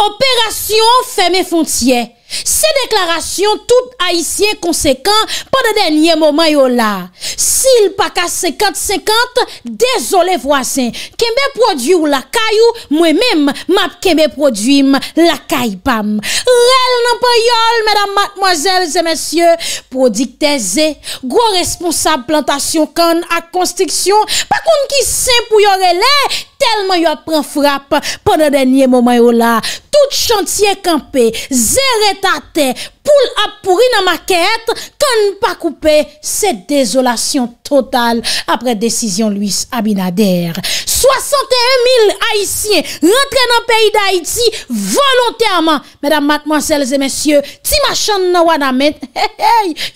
Operasyon fèmè fontyè, se deklarasyon tout aisyè konsekant pa de denye moman yo la Sil pa kase 50-50, dezolé voisin, kembe produyou la kayou, mwen mèm map kembe produyim la kaypam Rel nan pa yol, mèdam matmoazèl zè mèsyè, prodikte zè, gwo responsab plantasyon kan ak konstriksyon Pa kon ki sen pou yore lè telman yo ap pran frap, pwanda denye momay ou la, tout chantier kampe, zere tate, pwanda, Poul ap pouri nan ma kète, kon pa koupe se dezolasyon total apre desisyon Louis Abinader. 61.000 Haitien rentre nan peyi d'Haïti volontèrman. Mèdame, mademoiselles et messieurs, ti machan nan wadamèd,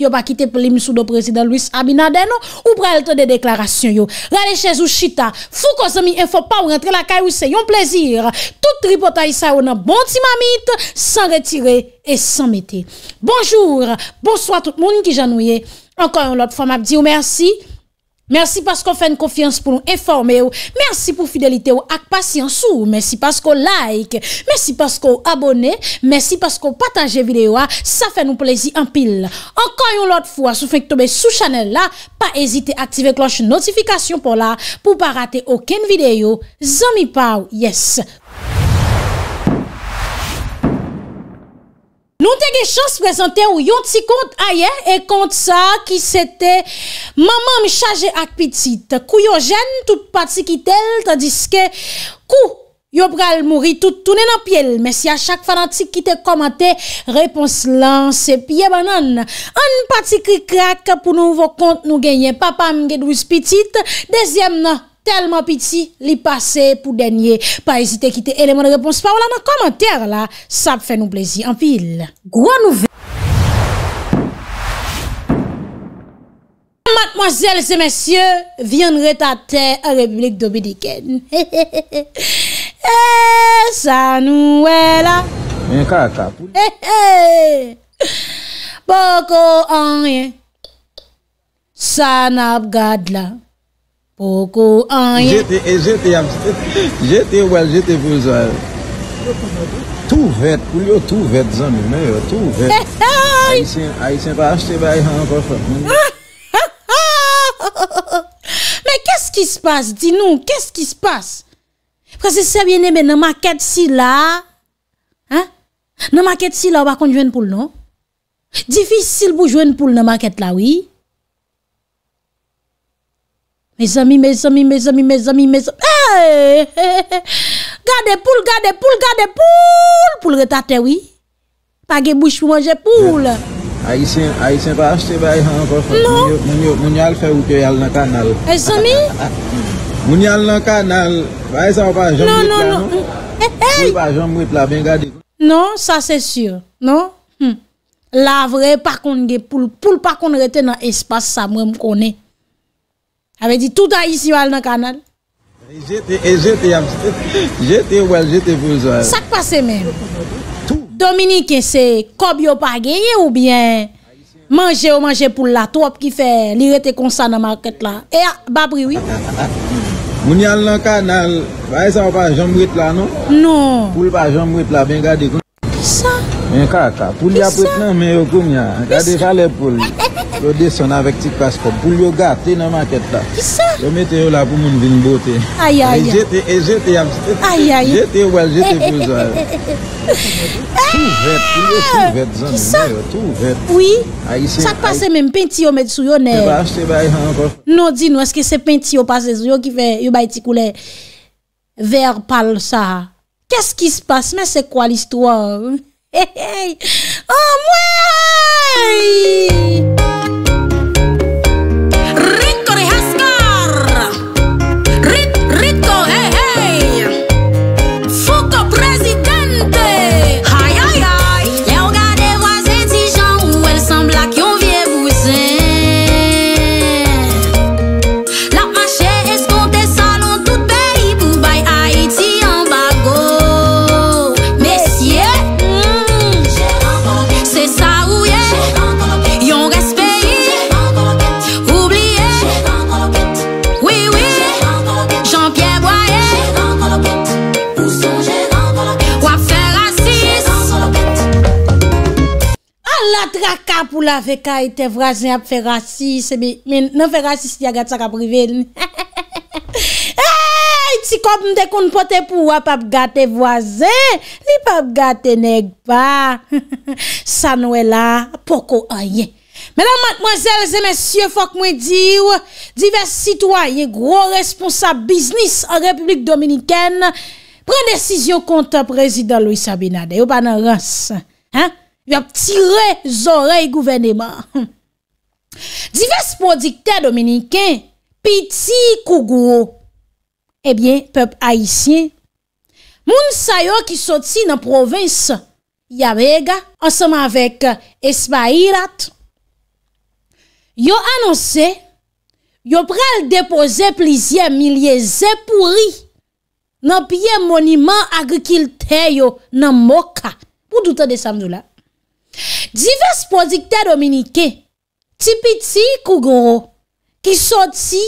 yo pa kite plim sou do prezident Louis Abinader, non? ou prelte de deklarasyon yo. Rade Chezou Chita, fou kozomi en fò pa ou rentre la kèye ou se yon plezir. Tout tripotay sa ou nan bon ti mamit, san retirè. Et s'en mette. Bonjour, bonsoir tout mouni ki janouye. Enkoyon lot fwa mab di ou mersi. Mersi paskou fèn kofians pou nou eforme ou. Mersi pou fidelite ou ak pasyans ou. Mersi paskou like. Mersi paskou abone. Mersi paskou pataje videyo a. Sa fè nou plezi an pil. Enkoyon lot fwa sou fèn k tombe sou chanel la. Pa ezite aktive kloche notifikasyon pou la. Po pa rate oken videyo. Zan mi pa ou yes. Nou te gen chans prezante ou yon ti kont aye e kont sa ki se te maman mi chaje ak pitit. Kou yo jen, tout pati ki tel, tadiske kou yo pral mouri, tout toune nan piel. Mes ya chak fanatik ki te komate, repons lan se piye banan. An pati ki krak pou nou vokont nou genye. Papa mgen wis pitit, dezyem nan. Telman piti li pase pou denye. Pa esite kite eleman repons pa wala nan komantere la. Sa pfe nou plezi. Anpil. Gwa nouvel. Matmoazel se mesye. Vyon re tate republik dobediken. He he he he he. E sa nouwe la. E he he he he. Boko anye. Sa nap gade la. Poko anye. Jete, jete, jete, jete, jete, jete pou zan. Tou vet, pou liyo tou vet zan, mi me, euh, tou vet. Ay se pa achete bay, an, an, an, an. Me kese ki se passe, di nou, kese ki se passe? Prese sebe nebe nan maket si la. Nan maket si la wakon jwen pou l nou. Difisil pou jwen pou l nan maket la, wii. Me zami, me zami, me zami, me zami, me zami. Gade poule, gade poule, gade poule. Poule retate oui. Pa ge bouche pou manje poule. A yi sen pa achete bayi an. Non. Moun yal fe ou te yal nan kanal. E zami? Moun yal nan kanal. A yi sen pa jom non, wet non, la nou. Poule non? eh, eh, pa jom wet la, ben gade poule. Non, sa se sur. Non. Hm. La vre pa kon ge poule. Poule pa kon rete nan espase sa mwen mkone. Avè di, tout a yisi wal nan kanal. E jete, e jete, yamste. Jete wal, jete vouzal. Sak pase men. Tout. Dominique se, kob yo pa genye ou bien? Mange ou mange poula, tout wop ki fe. Li rete konsa nan market la. E a, babriwi. Mouni al nan kanal, vay sa wap a jom wet la nou? Ah, non. non. Poul wap a jom wet la, bengade kon. Di sa? Mwen kaka, pouly apet nan men yo koumya, an ka dekha le pouly. Lode son avek ti kwa skop, pouly yo gati nan maket ta. Ki sa? Yo meten yo la pou moun vin bote. Aya aya. E jete, e jete yamste. Aya aya. Jete yo wèl, jete pou zwa. Ki sa? Tou vèt, pouly yo tou vèt zon. Ki sa? Tou vèt. Oui? Sa k pa se men penti yo met sou yonè. Non, di nou, eske se penti yo pa se sou, yo ki fè, yo bay ti kou lè. Vèr pal sa. Kè skis pas, men se kwa l'istòre? O mwen! A pou la veka ite e vrazen ap fe rasis e bi, men nan fe rasis li agat sa ka priven. Eyyy, ti kop mdekon pote pou wap ap gate vwaze, li ap gate neg pa. Sanwe la, poko a ye. Menan matmojelze, mensyo, fok mwen diw, diversi sitwa ye gro responsab biznis an Republik Dominiken, pren desisyon konta prezident Louis Sabinade, ou banan rase. Ha? Vy ap tire zorey gouverneman. Dives prodikte dominiken, piti kougouro, ebyen, pep aisyen, moun sayo ki soti nan provins, yavega, ansama vek espahirat, yo anonse, yo pral depoze plizye milye zepouri, nan pye moniman agi kilte yo nan moka. Pou douta de samdou la? Divers prodikte dominike, ti piti kougro, ki sot si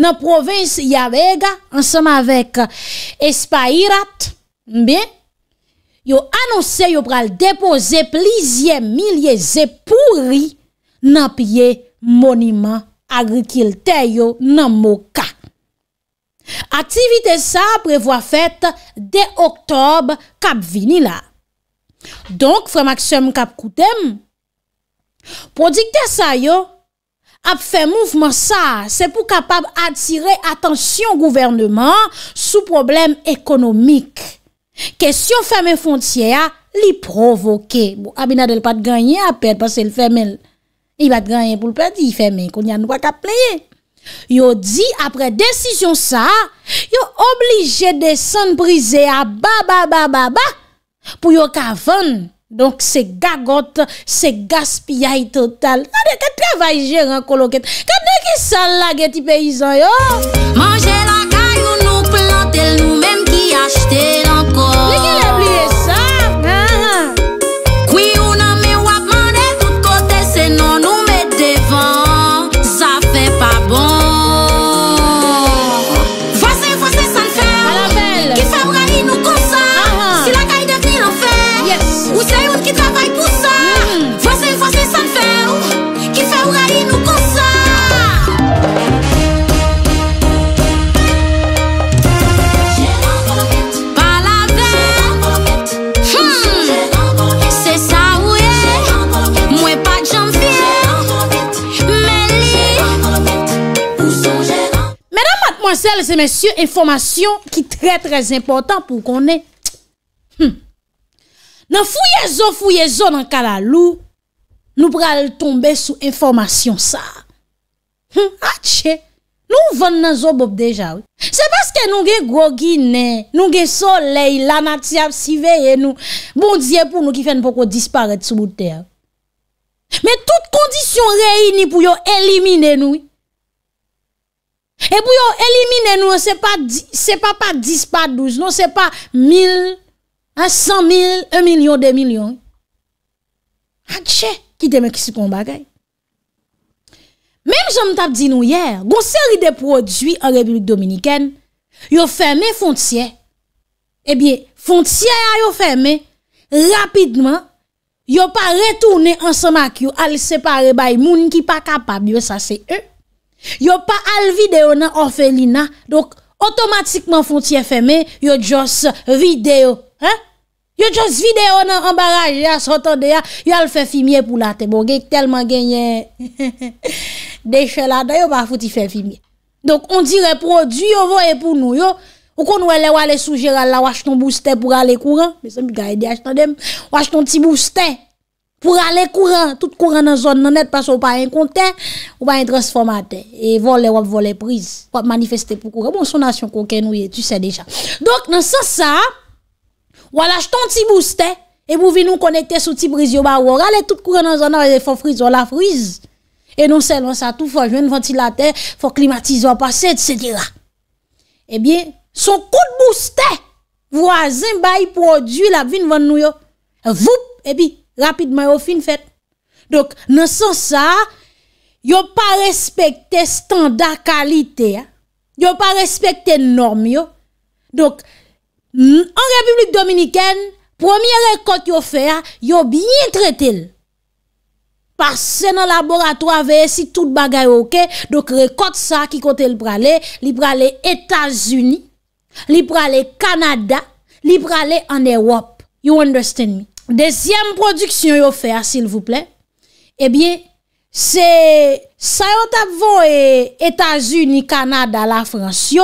nan provins ya vega ansama vek espayirat, mbe, yo anonse yo pral depo ze plizye milye ze pouri nan piye moniman agrikilte yo nan moka. Ativite sa prevo afet de oktob kap vini la. Donk frem aksem kap koutem, prodikte sa yo, ap fe moufman sa, se pou kapap atire atensyon gouvernement sou problem ekonomik. Kesyon feme fontye a li provoke. Abinade l pat ganyen apet, pas se l feme l, i bat ganyen pou l peti, i feme kon yan wak ap playe. Yo di apre desisyon sa, yo oblige de san brise a ba ba ba ba ba, Pou yo kavon Donk se gagot Se gaspiai total Kade kisal la geti peyizan yo Mange la kayo nou plantel Nou menm ki achte lankon Men sye, informasyon ki tre tre impotant pou konen. Nan hmm. fouye zo, fouye zo nan kalalou, nou pral tombe sou informasyon sa. Hmm. Atche, ah, nou vann nan zo bob deja. Se baske nou ge grogi ne, nou ge soley, lanatia, siveye nou, bondye pou nou ki fen poko disparat sou bouter. Men tout kondisyon reini pou yo elimine nou. E pou yo elimine nou, se pa pa 10, pa 12, nou se pa 1000, 100, 1000, 1 milyon, 2 milyon. Akche, ki teme ki si kon bagay. Mem jom tap di nou yer, gon seri de prodwi an Republik Dominiken, yo ferme fontien. E biye, fontien a yo ferme, rapidman, yo pa retoune ansama ki yo al separe bay moun ki pa kapab, yo sa se e. Yo pas al vidéo nan Orphelina Donc, automatiquement, frontière fermée, yo juste vidéo. Hein? Yo just vidéo nan embarrage ya s'entende ya, yo al fait fumier pour la te bon tellement gagné. Déchet là yo pas fouti fait fumier. Donc on dirait produit yo voye pour nous yo. Ou kon wè le wale Gérald la acheter ton booster pour aller courant, mais ça me gagne acheter dem, ton petit booster pour aller courant, tout courant dans la zone non net parce qu'on pas un compte, ou pas un transformateur et voler ou voler prise pour manifester pour courir bon son nation nous tu sais déjà donc dans ce ça ou lâche ton petit booster et vous venir nous connecter sur petit brise bah, ou aller tout courant dans zone et faut frise la frise et non seulement ça tout faut un ventilateur faut climatiser passer etc. Eh bien son coup de booster voisin bail produit la vine, vendre nous vous, et puis Rapidman yo fin fet. Dok, nan sa sa, yo pa respekte standa kalite. Yo pa respekte norm yo. Dok, an Republik Dominiken, premier rekote yo fe, yo bin trete l. Parse nan laborato avè, si tout bagay oke, dok rekote sa ki kote l prale, li prale Etasuni, li prale Kanada, li prale an Ewop. You understand me? Deuxième production fait, hein, s'il vous plaît, eh bien, c'est ça vu, et États-Unis, Canada, la France yo,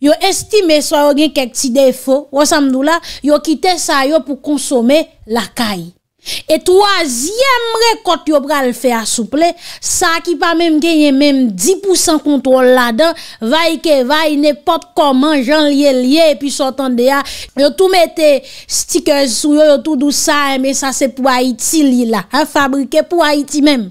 yo estimé soit gen quelques petits défauts, ou là, yo quitté ça yo pour consommer la caille. E troasyem rekot yo pral fe asouple Sa ki pa menm genye menm 10% kontrol la den Vay ke vay, nepot koman, jan liye liye E pi sotan de ya Yo tou mette stikez sou yo, yo tou dou sa E men sa se pou Haiti li la Fabrike pou Haiti menm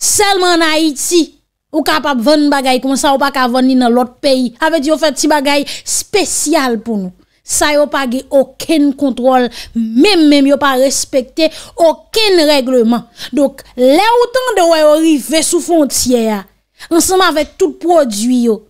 Selman Haiti Ou kapap ven bagay Kouman sa ou pa ka ven ni nan lot peyi Ape di yo fet ti bagay spesyal pou nou Sa yo pa ge oken kontrol, menm menm yo pa respekte oken regleman. Dok, le ou tan dewe yo rive sou fontye ya, ansanman ve tout prodwi yo.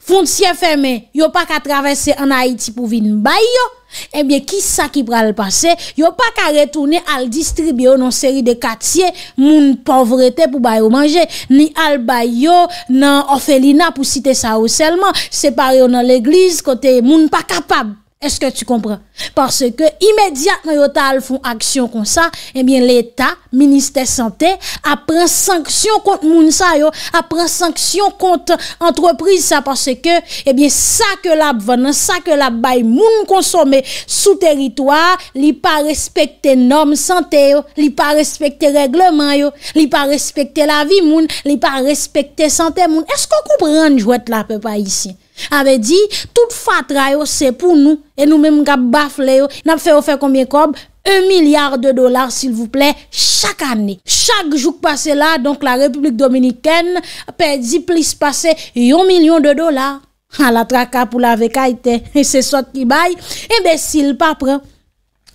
Fontye feme, yo pa ka travesse an Haiti pou vin bay yo, Ebyè eh ki sa ki pral pase, yo pa ka retoune al distribyo nan seri de katye moun povrete pou bayo manje, ni al bayo nan ofelina pou site sa ou selman, separe yo nan l'eglise kote moun pa kapab. Eske tu kompran? Parce ke imediat mayotal foun aksyon kon sa, ebyen eh l'Etat, Ministè Santè, apren sanksyon kont moun sa yo, apren sanksyon kont entreprise sa, parce ke, ebyen eh sa ke lab venan, sa ke lab bay moun konsome sou teritoar, li pa respekte norm Santè yo, li pa respekte reglement yo, li pa respekte la vi moun, li pa respekte Santè moun. Eske kon kompran jouet la pepa isi? Ave di, tout fatra yo, se pou nou, e nou men mga bafle yo, nap fe ofen koumye kob, 1 milyar de dolar, sil vouple, chak ane. Chak jouk pase la, donk la Republik Dominikène, pedi plis pase, 1 milyon de dolar. A la traka pou la vekaiten, se sot ki bay, imbesil papre.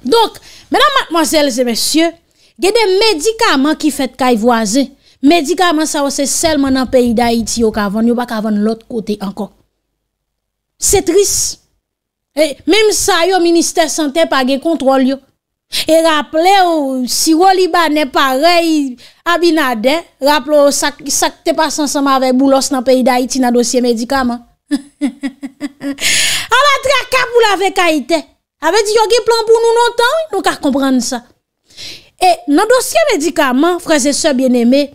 Donk, menan matmozèlse mèsyè, genè medikaman ki fèt kaj voazè. Medikaman sa wese selman an peyi da iti yo kavon, yo bakavon lout kote ankok. Se tris. Mem sa yo minister sante pa ge kontrol yo. E rapple ou si ro liba ne parey abina den. Rapple ou sakte pas ansama avek boulos nan peyi da iti nan dosye medikaman. A la tra kap ou la vek a ite. Ave di yo ge plan pou nou nou tan. Nou kar komprende sa. E nan dosye medikaman, freze se bieneme.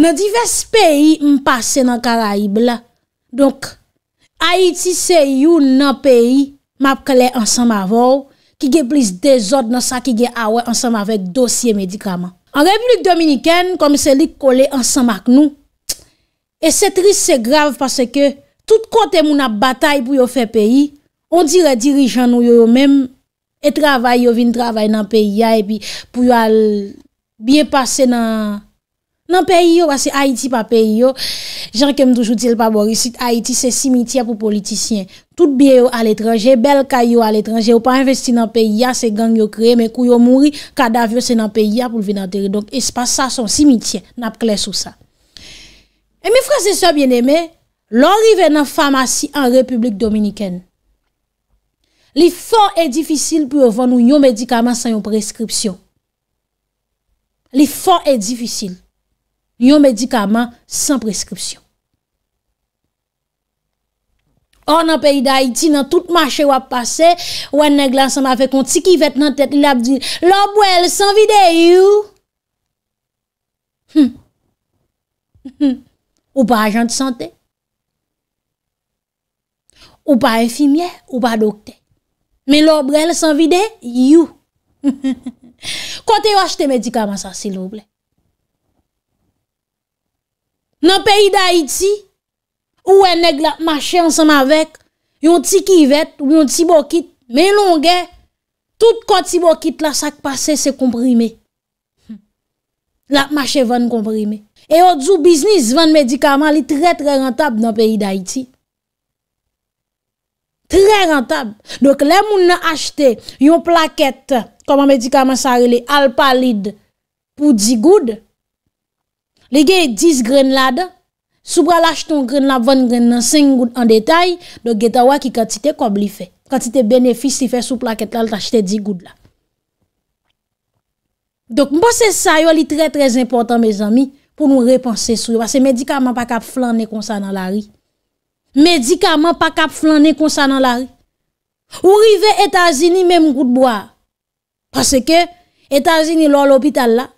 Nan divers peyi m pase nan karaib la. Donk. Haiti se youn nan peyi map kale ansanm avor, ki ge blis dezod nan sa ki ge awe ansanm avek dosye medikrama. An Republik Dominiken, komise lik kole ansanm ak nou, e se tris se grav pase ke, tout kote moun ap batay pou yo fe peyi, on dire dirijan nou yo yo mem, e travay yo vin travay nan peyi yae bi, pou yo al bien pase nan... dans pays parce que Haïti pas pays yo Jean que toujours dit un bon Haïti c'est cimetière pour politiciens tout bien à l'étranger bel caillou à l'étranger ou pas investi dans pays ya c'est gang yo créé mais kou yo mouri cadavre c'est dans pays pour venir enterrer donc pas ça son cimetière n'a clair sur ça Et mes frères et sœurs bien-aimés l'arrivée dans pharmacie en République dominicaine L'effort est difficile pour vendre un médicaments sans prescription. L'effort est difficile. Yon medikaman san preskripsyon. Or nan peyi da Haiti, nan tout mache wap pase, wane neglan san ma fe konti ki vet nan tet, li ap di, lòb wè lè san vide, you. Hmm. Hmm. Ou pa agenti sante. Ou pa enfimye, ou pa dokte. Men lòb wè lè san vide, you. Kote yo achete medikaman san si lòb lè. Nan peyi d'Haïti, ou enèk la mâché ansem avèk, yon ti kivèt ou yon ti bokit, men longè, tout kot ti bokit la sak pase se komprime. Hm. La mâché ven komprime. E yon djou biznis ven medikaman li tre tre rentab nan peyi d'Haïti. Tre rentab. Donk lè moun nan achete yon plakèt koman medikaman sarili alpalid pou di goud, Le gen yon 10 gren la da, soubra la chiton gren la, 20 gren la, 5 gren la en detay, do geta wak yon kantite kob li fe. Kantite benefis li fe souplaket la, lta chite 10 gren la. Dok mbo se sa yon li tre trez important, me zami, pou nou repanse sou. Wase medikaman pa kap flan ne konsa nan la ri. Medikaman pa kap flan ne konsa nan la ri. Ou rive Etazini men mkout boya. Pase ke Etazini lor l'opital la.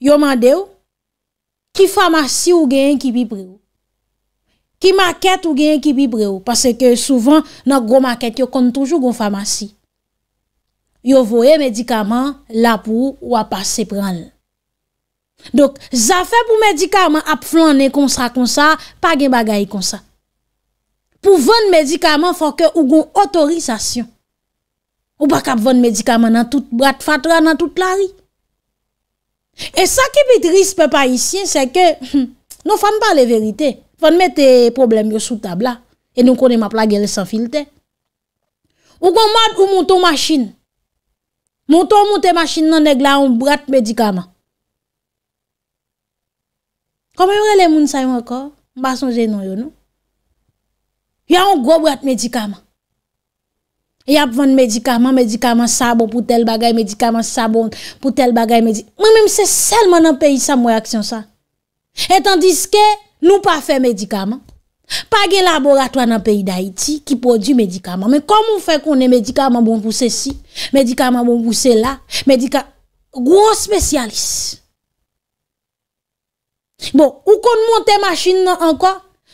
yo mande ou ki famasy ou gen yon kibibre ou ki maket ou gen yon kibibre ou pase ke souvan nan gro maket yo kon toujou goun famasy yo voye medikaman la pou wapase pran dok zafè pou medikaman ap flan nen konsa konsa pa gen bagay konsa pou ven medikaman fò ke ou goun otorizasyon ou bak ap ven medikaman nan tout brat fatwa nan tout la ri E sa ki pit rispe pa isi, se ke nou fane pale verite, fane mete problem yo sou tabla, e nou konen map la gere san filte. Ou kon mad ou moun tou masin, moun tou moun te masin nan neg la yon brat medikama. Kom yon rele moun sayon akor, mba son jenon yon nou, yon yon gro brat medikama. Yap e vende medikaman, medikaman sabon pou tel bagay, medikaman sabon pou tel bagay. Mwen mwen se selman nan peyi sa mwen reaksyon sa. Etan diske nou pa fe medikaman. Pagye laboratoan nan peyi da iti ki produ medikaman. Men komon fe konen medikaman bon pou se si, medikaman bon pou se la. Medikaman, gwo spesyalis. Bon, ou kon mwante masin nan anko?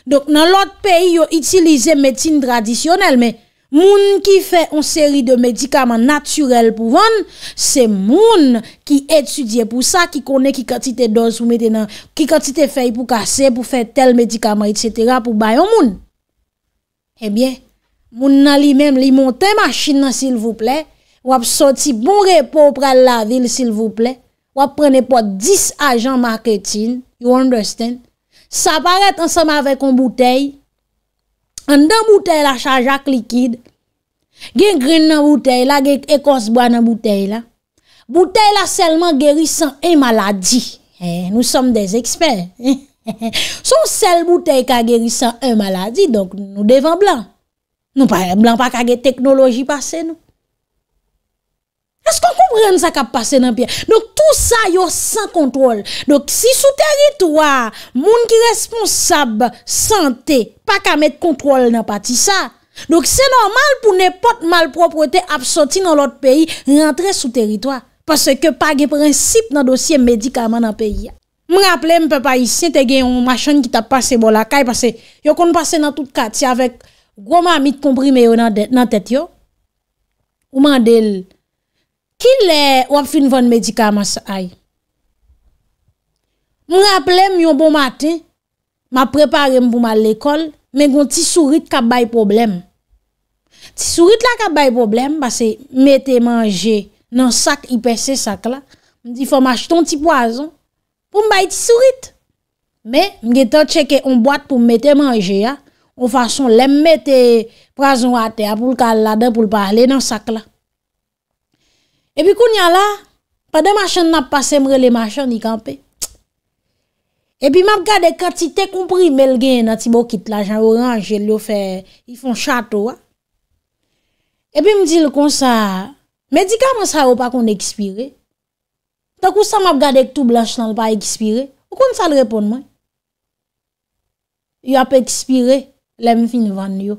Donk nan lot peyi yo itilize metin tradisyonel men. Moun ki fe yon seri de medikaman naturel pou vann, se moun ki etudye pou sa ki kone ki katite doz ou metenan, ki katite fe yon pou kase, pou fe tel medikaman, etc. pou bayon moun. Ebyen, eh moun nan li menm li monten machin nan sil vouple, wap soti bon repop pral la vil sil vouple, wap prene pot 10 ajan marketin, you understand, sa paret ansama avek yon boutey, An dan bouteil la chajak likid, gen kren nan bouteil la, gen ekos ba nan bouteil la, bouteil la selman gerisan en maladi. Eh, nou som des eksperts. Son sel bouteil ka gerisan en maladi, donk nou devan blan. Nou blan pa kage teknoloji pase nou. As kon kompren sa kap pase nan piye. Donk tou sa yo san kontrol. Donk si sou teritwa, moun ki responsab, sante, pa kamet kontrol nan pati sa. Donk se normal pou nepot malproprete apsoti nan lot peyi, rentre sou teritwa. Pase ke pa ge prinsip nan dosye medikaman nan peyi. Mwen aple mpe pa isi, te gen yon machan ki tap pase bolakay, pase yo kon pase nan tout kat, se avek goma amit komprime yo nan tet yo. Ou mandel? ki le wap fin von medika mas ay? Mwen aple m yon bon maten, ma preparem pou ma l'ekol, men gwen ti surit ka bay problem. Ti surit la ka bay problem, bas se mette manje nan sak, ipe se sak la, mwen di fwa mach ton ti poazan, pou m bay ti surit. Men, mwen getan cheke on boat pou mette manje ya, ou fason lem mette poazan wate ya, pou l'kal la den, pou l'parle nan sak la. E pi koun yal la, pa de machan nap pa semre le machan yi kampe. E pi map gade kati te kompri mel gen yon ati bokit la jan oranje li yo fe, li fon chato wa. E pi mdi l kon sa, medikaman sa yo pa kon ekspire. Tak ou sa map gade kati tou blanj nan l pa ekspire, ou kon sa l repon man. Yo ap ekspire, lèm fin van yo.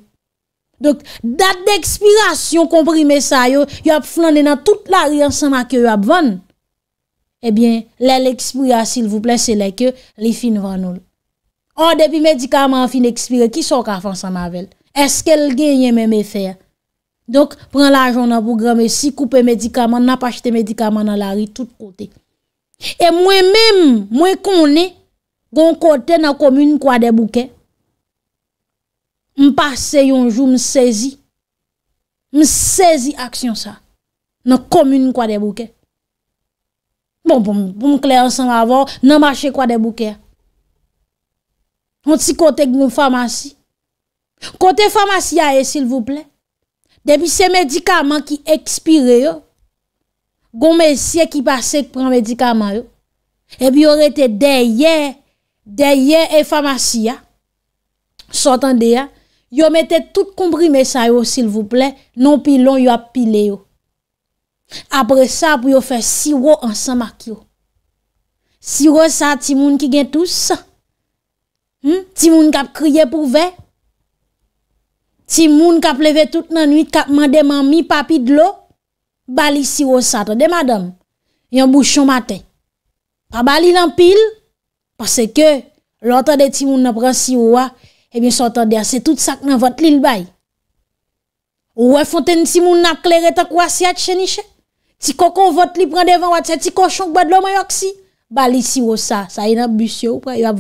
Dok, dat d'ekspirasyon komprime sa yo, yo ap flanen nan tout la ri ansan ma ke yo ap van. Ebyen, eh lè l'ekspirasyon, s'il vous plaise lè ke, li fin van oul. Or, oh, depi medikaman fin ekspire, ki so ka fansan ma vel? Eske l genye mè mè fè? Dok, pran la jounan pou grame si, koupe medikaman nan pa chete medikaman nan la ri tout kote. E mwen mèm, mwen konè, gon kote nan komune kwa de bouken. M pase yon jou m sezi. M sezi aksyon sa. Nan komine kwa de bouke. Bon, bon, bon, m kle ansan wavon. Nan mache kwa de bouke. M ti kote gwen famasi. Kote famasi ya e, sil vouple. Depi se medikaman ki ekspire yo. Gon mesye ki pase kwen medikaman yo. Epi orete deye, deye e, e famasi ya. Sotan deye a. Yo mette tout koumprime sa yo sil vouple, non pilon yo ap pile yo. Apre sa pou yo fe siwo ansan mak yo. Siwo sa ti moun ki gen tous. Hmm? Ti moun kap kriye pou ve. Ti moun kap leve tout nan nuit kap mande man mi papi de lo. Bali siwo sa, te de madam. Yon bouchon mate. Pa bali nan pil. Pase ke, louta de ti moun napre siwo a, Eh bien, s'entendez, c'est tout ça que dans votre ouais si mon vous cheniche. Ti li si. Bah, si ou oh, ça le ou pas y a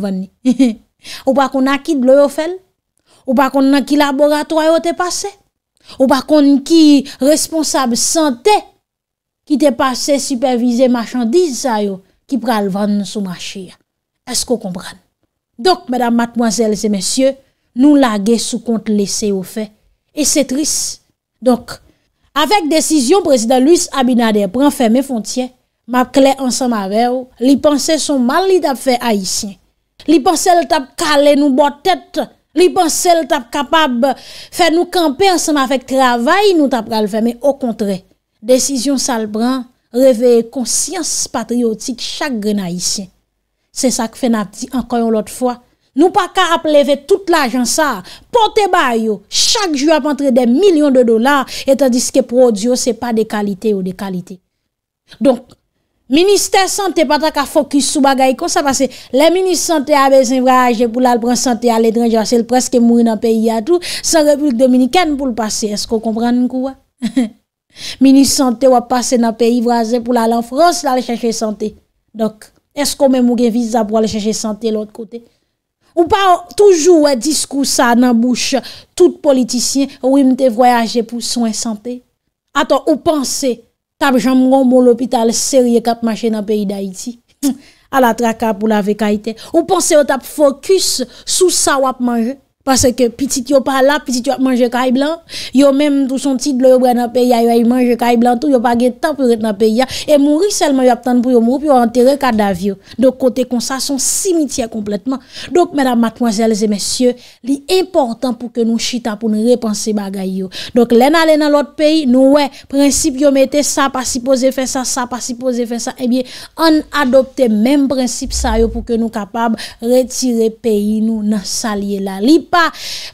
ou pas qu'on qui l'eau. Ou pas qu'on a le laboratoire Ou pas de qui responsable santé qui te passé superviser marchandise ça, yo qui pral vendre sur marché. Est-ce qu'on comprend? Donc, mesdames, mademoiselles et messieurs, Nou lage sou kont lese ou fe E se tris Donk, avek desisyon Prezident Louis Abinader pran feme fontien Mab kle ansan mare ou Li panse son mal li tap fe aisyen Li panse l tap kale nou botet Li panse l tap kapab Fe nou kampe ansan ma fe Travay nou tap kal feme Ou kontre, desisyon salbran Reveye konsyans patriotik Chagre na aisyen Se sak fe nabdi ankoyon lot fwa Nou pa ka ap leve tout l'ajans sa, pote bay yo, chak ju ap entre de milyon de dolar, etan diske pro diyo se pa de kalite ou de kalite. Donk, minister sante pata ka fokus sou bagay, kon sa pase, le minister sante a bezin vraje pou la l'bran sante a ledran, jase l preske moui nan peyi a tou, san republik dominikene pou l'pase, esko kompran nkouwa? Minister sante wap pase nan peyi vraje pou la lan frans, la l chache sante. Donk, esko men mouge vize ap wale chache sante l ot kote? Ou pa toujou wè diskous sa nan bouche tout politisyen wè mte voyaje pou soin sante? Ato, ou panse tab jom ron bon l'opital serye kap mache nan peyi da iti? Hm, A la traka pou la veka ite? Ou panse wè tab fokus sou sa wap manje? Pase ke pitit yo pa la, pitit yo ap manje kay blan, yo menm tout son tit lo yo bre nan peyi a yo ay manje kay blan, tout yo pa gen tan pou reten nan peyi a, e mouri selman yo ap tan pou yo mou, pou yo anterre kadavyo. Dok kote kon sa son simitia kompletman. Dok mèdam matmoazèles e mèsyè, li important pou ke nou chita pou nou repanse bagay yo. Dok lè nan lè nan lot peyi, nou wè, prinsip yo mette sa pa si pose fè sa, sa pa si pose fè sa, e eh bie an adopte menm prinsip sa yo pou ke nou kapab retire peyi nou nan salye la lip.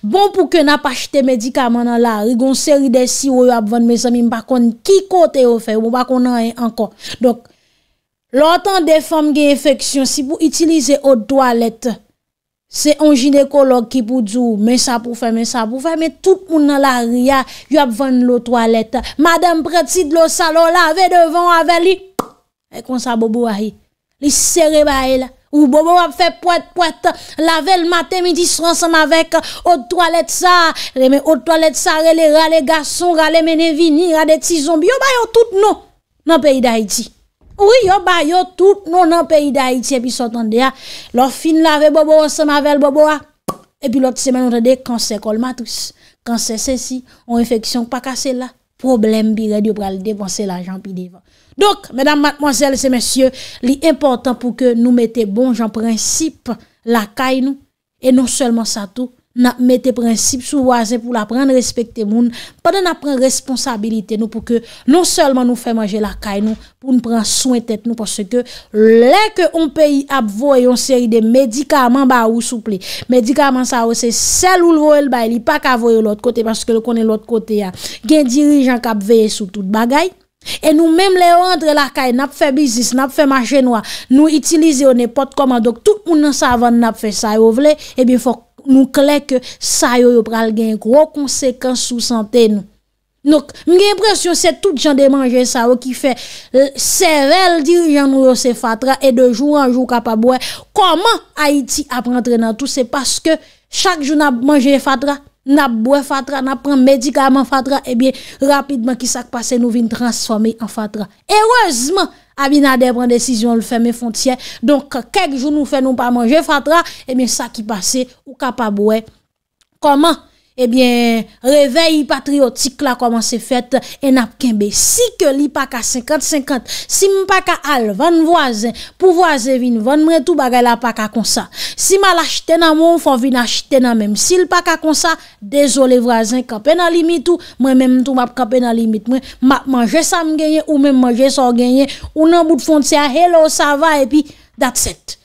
Bon pou ke na pa chete medikaman nan la Rigon seri desi ou yo apvan me zami Mbakon ki kote yo fe Mbakon nan enko Lortan de fom gen efeksyon Si pou itilize o toalet Se an jinekolog ki pou djou Men sa pou fe, men sa pou fe Men tout moun nan la ria Yo apvan lo toalet Madame preti de lo salo la Ve devan ave li E kon sa bobo a hi Li sere ba e la Ou bobo wap fe pwet pwet, lavel mate midi sran sa mavek, ot toalet sa, reme ot toalet sa, rele rale gason, rale mene vini, rale ti zombi, yo bayo tout nou nan peyi da iti. Ou yo bayo tout nou nan peyi da iti, epi sotande ya, lor fin lave bobo wap sa mavel bobo wap, epi lot semen onrede kansè kol matous, kansè sè si, on refeksyon pa kase la, problem pi re diopral devan se la jan pi devan. Dok, medan matmwazel se mesye, li importan pou ke nou mette bon jan prinsip la kay nou. E non selman sa tou, na mette prinsip sou wazen pou la pren respekte moun. Pa dan na pren responsabilite nou pou ke non selman nou fe manje la kay nou. Pou nou pren souen tet nou. Pase ke leke on peyi ap voye yon seri de medikaman ba ou souple. Medikaman sa ou se sel ou l voye l bay li. Pa ka voye l ot kote. Paske l konen l ot kote ya. Gen dirijan kap veye sou tout bagay. E nou mèm lè yo antre lakay, nap fè bizis, nap fè machè nou a, nou itilize yo ne pot komadok, tout moun nan sa avan nap fè sa yo vle, e eh bin fòk nou klek sa yo yo pral gen yon gro konsekans sou santè nou. Nou, mwen gen impresyon se tout jan euh, de manje sa yo ki fè, sevel dir jan nou yo se fatra, e de jou an jou kapabouè, koman Haiti ap rentre nan tout, se paske chak jou nan manje fatra? nap boue fatra, nap pren medikaman fatra, ebyen, eh rapidman ki sak pase nou vin transforme an fatra. Ewozman, avina de pren desisyon, l fèmè fontyen, donk kek jou nou fè nou pa manje fatra, ebyen, eh sak ki pase, ou ka pa boue. Koman? Ebyen, revey patriotik la koman se fet en ap kenbe. Si ke li paka 50-50, si mpaka al, van vwazen, pou vwazen vin, van mwen tou bagay la paka kon sa. Si mal achtena moun, fò vin achtena mèm. Si l paka kon sa, dezolè vwazen, kapè nan limit ou, mwen mèm tou map kapè nan limit mwen. Mwen manje sa mgenye, ou mwen manje sa genye, ou nan bout fon tse a, hello, sa va, epi, dat set.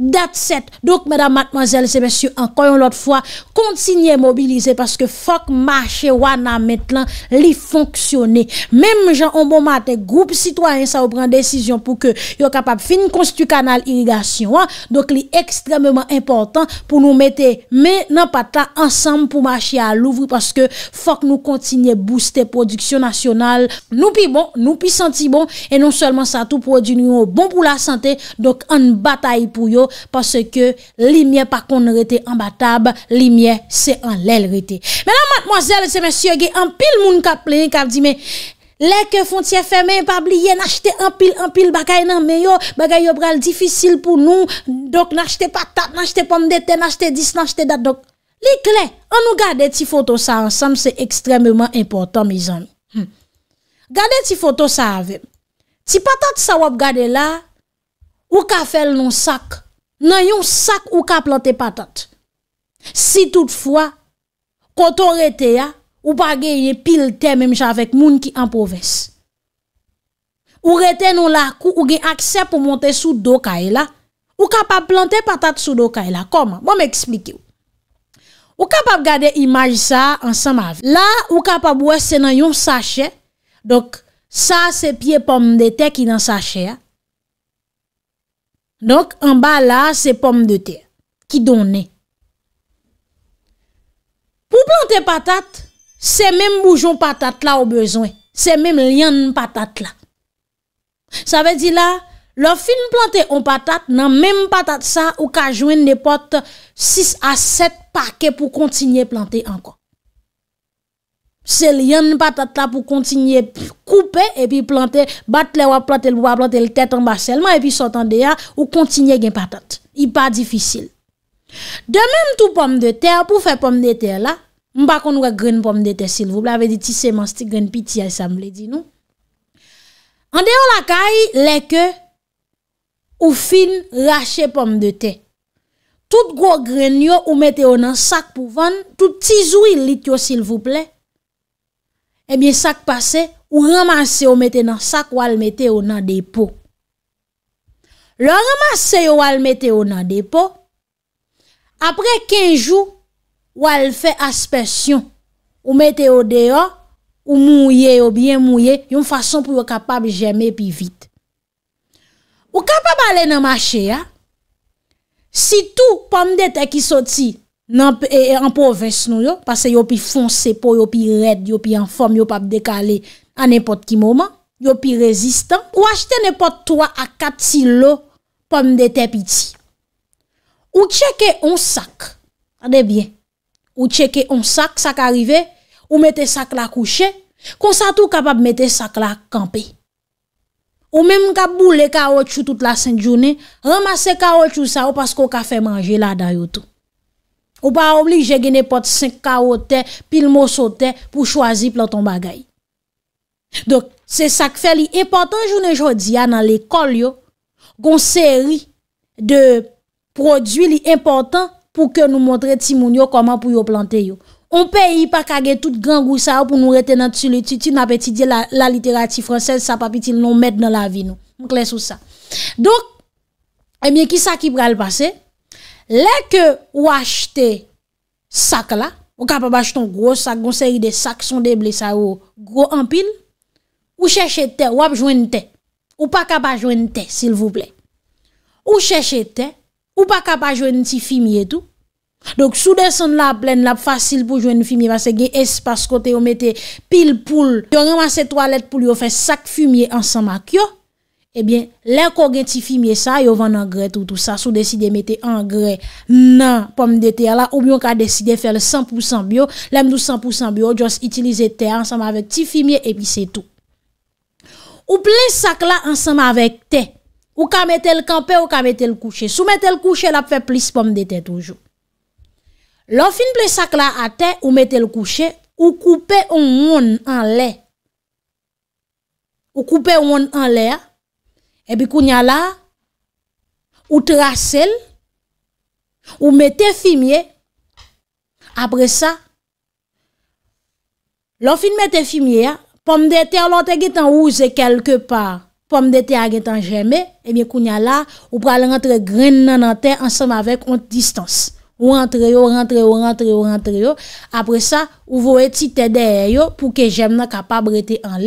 That's it Donc mesdames, mademoiselles et messieurs Encore une autre fois Continuez à mobiliser Parce que faut marcher Voilà maintenant L'y fonctionner Même genre au moment Des groupes citoyens Ça vous prend des décisions Pour que vous êtes capables Fini de construire le canal d'irrigation Donc l'y est extrêmement important Pour nous mettre Mais non pas tard Ensemble pour marcher à l'ouvre Parce que faut nous continuer Booster production nationale Nous puis bon Nous puis senti bon Et non seulement ça Tout produit nous Bon pour la santé Donc en bataille pour you Paske li mye pa kon rete an ba tab Li mye se an lel rete Menan matmoazel se men syo ge An pil moun ka plen Ka di men Lek fonte feme Pabli ye nache te an pil An pil bakay nan meyo Bakay yo bral difisil pou nou Dok nache te patat Nache te pom dete Nache te dis Nache te dat Dok li klen An nou gade ti foto sa ansam Se ekstrememan importan mizan hmm. Gade ti foto sa ave Ti patat sa wap gade la Ou ka fel non sak Ou ka fel non sak nan yon sak ou ka plante patat. Si toutfwa, koto rete ya, ou pa geye pil te, memja avèk moun ki anpoves. Ou rete nou la, kou ou ge akse pou monte sou do ka e la, ou ka pa plante patat sou do ka e la. Koman, bon mè eksmiki ou. Ou ka pa gade imaj sa, ansan ma avè. La, ou ka pa bwese nan yon sachet, dok sa se pie pom de te ki nan sachet ya, Donk, an ba la, se pomme de ter ki donen. Pou plante patate, se menm boujoun patate la ou bezwen. Se menm liyan patate la. Sa ve di la, lor fin plante an patate nan menm patate sa ou ka jwen ne pot 6 a 7 pake pou kontinye plante ankon. Sel yon patat la pou kontinye koupe e pi plante, bat le wap plante l pou wap plante l tèt an baselman e pi sotan de ya ou kontinye gen patat. I pa difisil. De menm tou pomme de tè, pou fè pomme de tè la, mba kon wè gren pomme de tè sil vouple, ave di ti seman sti gren piti a isamble di nou. Ande yon lakay leke ou fin rache pomme de tè. Tout gwo gren yo ou mette yo nan sak pou ven, tout ti zwi lit yo sil vouple. Ebyen eh sak pase, ou ramase yo meten nan sak wale meten yo nan depo. Le ramase yo wale meten yo nan depo, apre kejou wale fe aspersyon, ou meten yo deyo, ou mouye, ou bien mouye, yon fason pou yo kapab jeme pi vit. Ou kapab ale nan mache ya, si tou pamdet e ki soti, E, e anpo vens nou yo Pase yo pi fon sepo, yo pi red Yo pi anform, yo pap dekale An epot ki mouman, yo pi rezistan Ou achete nepot 3 a 4 silo Pomme de tepiti Ou cheke on sak Adé bien Ou cheke on sak, sak arive Ou mette sak la kouche Kon sa tou kapap mette sak la kampe Ou menm ka boule Ka o chou tout la sen jounen Remase ka o chou sa ou pasko Ka fe manje la dayo tou Ou pa oubli, jè genè pot 5 kaote, pil mousote, pou chwazi platon bagay. Dok, se sak fe li important jounen jodi ya nan l'ekol yo, kon seri de prodwi li important pou ke nou montre ti moun yo koman pou yo plante yo. On pe yi pa kage tout gran goussa yo pou nou reten nan tsu le titi, nan pe ti di la literati fransèl, sa pa pi ti nou met nan la vi nou. Moun kles ou sa. Dok, e miye ki sa ki pral pase? Lè ke ou achte sak la, ou kap ap achton gro sak, gonsè yi de sak son debli sa ou gro empil, ou chèche te, wap jwen te, ou pa kap ap jwen te, sil vouple. Ou chèche te, ou pa kap ap jwen ti fimi etou. Dok sou deson la plen la fasil pou jwen fimi, vase gen espas kote yo mette pil poul. Yo remase toalet pou li yo fè sak fimi ansan mak yo. Ebyen, eh lè ko gen ti fimye sa, yo van angrè toutou sa. Sou deside mette angrè nan pomme de tè la, oubyon ka deside fè le 100% bio. Lèm nou 100% bio, jòs itilize tè ansema vek ti fimye, epi se tout. Ou ple sak la ansema vek tè. Ou ka mette l'kampè ou ka mette l'kouchè. Sou mette l'kouchè, la pfe plis pomme de tè toujou. Lò fin ple sak la a tè ou mette l'kouchè, ou koupe ou moun an lè. Ou koupe ou moun an lè a. Et puis, qu'on y a là, ou tracel, ou mettez fumier. Après ça, l'offre mettez fumier, hein. pomme de terre, l'autre est en rouge quelque part. Pomme de terre est en germé, et eh bien, qu'on y a là, ou pral rentrer grain dans la terre ensemble avec une distance. Ou rentre yo, rentre yo, rentre yo, rentre Après ça, ou voyez petit derrière yo pour que j'aime capable rester en l'air.